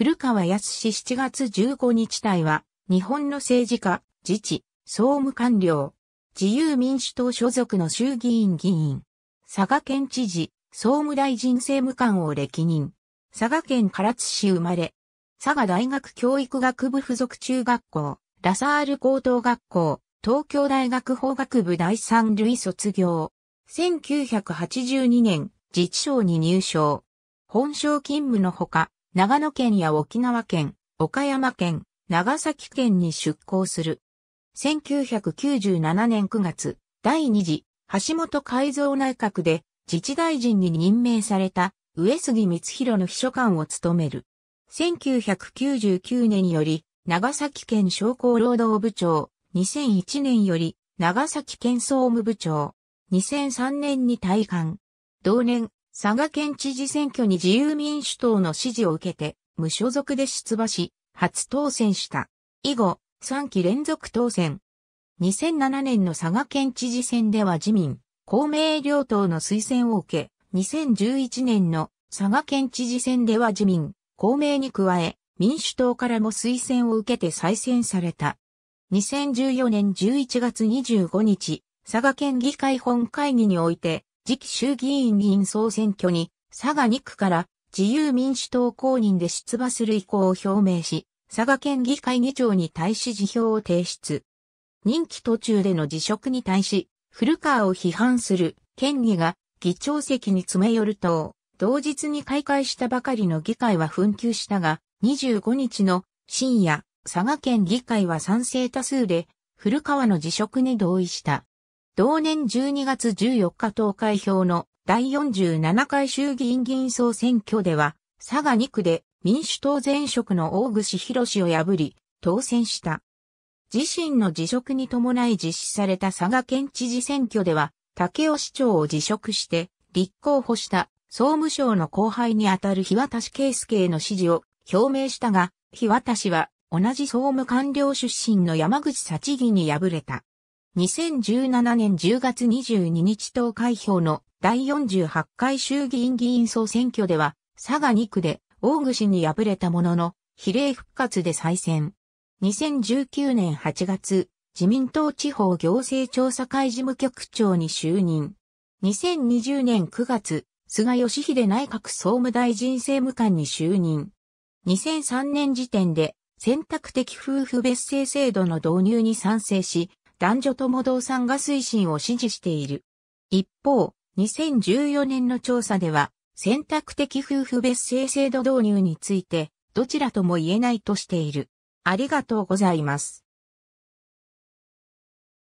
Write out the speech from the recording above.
古川康7月15日隊は、日本の政治家、自治、総務官僚、自由民主党所属の衆議院議員、佐賀県知事、総務大臣政務官を歴任、佐賀県唐津市生まれ、佐賀大学教育学部附属中学校、ラサール高等学校、東京大学法学部第三類卒業。1982年、自治省に入省。本省勤務のほか、長野県や沖縄県、岡山県、長崎県に出港する。1997年9月、第2次、橋本改造内閣で、自治大臣に任命された、上杉光弘の秘書官を務める。1999年より、長崎県商工労働部長、2001年より、長崎県総務部長、2003年に退官。同年、佐賀県知事選挙に自由民主党の支持を受けて、無所属で出馬し、初当選した。以後、3期連続当選。2007年の佐賀県知事選では自民、公明両党の推薦を受け、2011年の佐賀県知事選では自民、公明に加え、民主党からも推薦を受けて再選された。2014年11月25日、佐賀県議会本会議において、次期衆議院議員総選挙に、佐賀2区から自由民主党公認で出馬する意向を表明し、佐賀県議会議長に対し辞表を提出。任期途中での辞職に対し、古川を批判する県議が議長席に詰め寄ると、同日に開会したばかりの議会は紛糾したが、25日の深夜、佐賀県議会は賛成多数で、古川の辞職に同意した。同年12月14日投開票の第47回衆議院議員総選挙では、佐賀2区で民主党前職の大串博士を破り、当選した。自身の辞職に伴い実施された佐賀県知事選挙では、竹尾市長を辞職して立候補した総務省の後輩にあたる日渡圭介への支持を表明したが、日渡は同じ総務官僚出身の山口幸義に敗れた。2017年10月22日投開票の第48回衆議院議員総選挙では、佐賀2区で大串に敗れたものの、比例復活で再選。2019年8月、自民党地方行政調査会事務局長に就任。2020年9月、菅義偉内閣総務大臣政務官に就任。2003年時点で選択的夫婦別姓制度の導入に賛成し、男女とも同産が推進を支持している。一方、2014年の調査では、選択的夫婦別姓制度導入について、どちらとも言えないとしている。ありがとうございます。